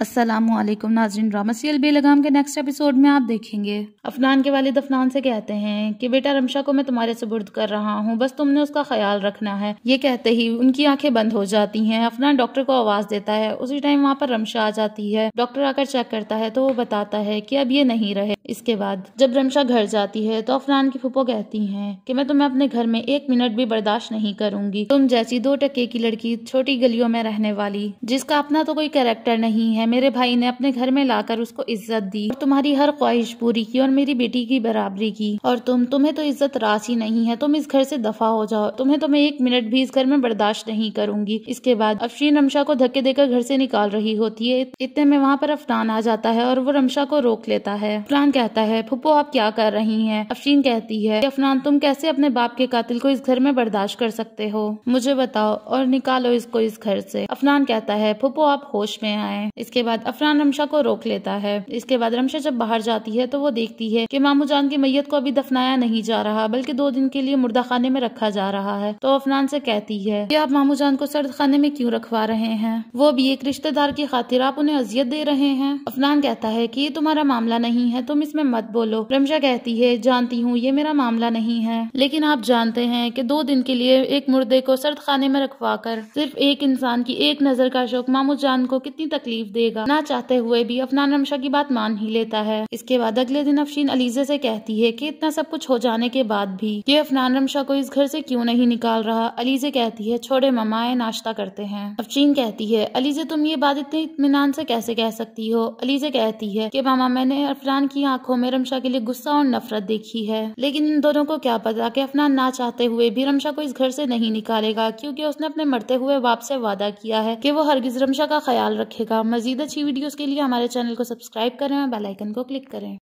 असलम नाजरीन drama serial बेलगाम के next episode में आप देखेंगे अफनान के वालिद अफनान से कहते हैं कि बेटा रमशा को मैं तुम्हारे सुबुर्द कर रहा हूँ बस तुमने उसका ख्याल रखना है ये कहते ही उनकी आंखें बंद हो जाती हैं अफनान डॉक्टर को आवाज देता है उसी टाइम वहाँ पर रमशा आ जाती है डॉक्टर आकर चेक करता है तो वो बताता है की अब ये नहीं रहे इसके बाद जब रमशा घर जाती है तो अफनान की फुपो कहती है की मैं तुम्हें अपने घर में एक मिनट भी बर्दाश्त नहीं करूंगी तुम जैसी दो टके की लड़की छोटी गलियों में रहने वाली जिसका अपना तो कोई कैरेक्टर नहीं है मेरे भाई ने अपने घर में लाकर उसको इज्जत दी और तुम्हारी हर ख्वाहिश पूरी की और मेरी बेटी की बराबरी की और तुम तुम्हें तो इज्जत रास ही नहीं है तुम इस घर से दफा हो जाओ तुम्हें तो मैं एक मिनट भी इस घर में बर्दाश्त नहीं करूंगी इसके बाद अफशीन रमशा को धक्के देकर घर से निकाल रही होती है इतने में वहाँ पर अफनान आ जाता है और वो रमशा को रोक लेता है अफनान कहता है फुप्पो आप क्या कर रही है अफशीन कहती है अफनान तुम कैसे अपने बाप के कातिल को इस घर में बर्दाश्त कर सकते हो मुझे बताओ और निकालो इसको इस घर से अफनान कहता है फुप्पो आप होश में आए इसके इसके बाद अफरान रमशा को रोक लेता है इसके बाद रमशा जब बाहर जाती है तो वो देखती है की मामू जान की मैयत को अभी दफनाया नहीं जा रहा बल्कि दो दिन के लिए मुर्दा खाने में रखा जा रहा है तो अफनान से कहती है की आप मामू जान को सर्द खाने में क्यूँ रखवा रहे हैं वो भी एक रिश्तेदार की खातिर आप उन्हें अजियत दे रहे हैं अफनान कहता है की तुम्हारा मामला नहीं है तुम इसमें मत बोलो रमशा कहती है जानती हूँ ये मेरा मामला नहीं है लेकिन आप जानते हैं की दो दिन के लिए एक मुर्दे को सर्द खाने में रखवा कर सिर्फ एक इंसान की एक नजर का शौक मामू जान को कितनी तकलीफ दे देगा ना चाहते हुए भी अफनान रमशा की बात मान ही लेता है इसके बाद अगले दिन अफशीन अलीजे से कहती है कि इतना सब कुछ हो जाने के बाद भी ये अफनान रमशा को इस घर से क्यों नहीं निकाल रहा अलीजे कहती है छोड़े ममाए नाश्ता करते हैं अफशीन कहती है अलीजे तुम ये बात इतने इतमान से कैसे कह सकती हो अलीजे कहती है की मामा मैंने अफनान की आंखों में रमशा के लिए गुस्सा और नफरत देखी है लेकिन इन दोनों को क्या पता की अफनान ना चाहते हुए भी रमशा को इस घर से नहीं निकालेगा क्योंकि उसने अपने मरते हुए बाप से वादा किया है कि वो हरगिज रमशा का ख्याल रखेगा मजीद मजीद अच्छी वीडियोस के लिए हमारे चैनल को सब्सक्राइब करें और बेल आइकन को क्लिक करें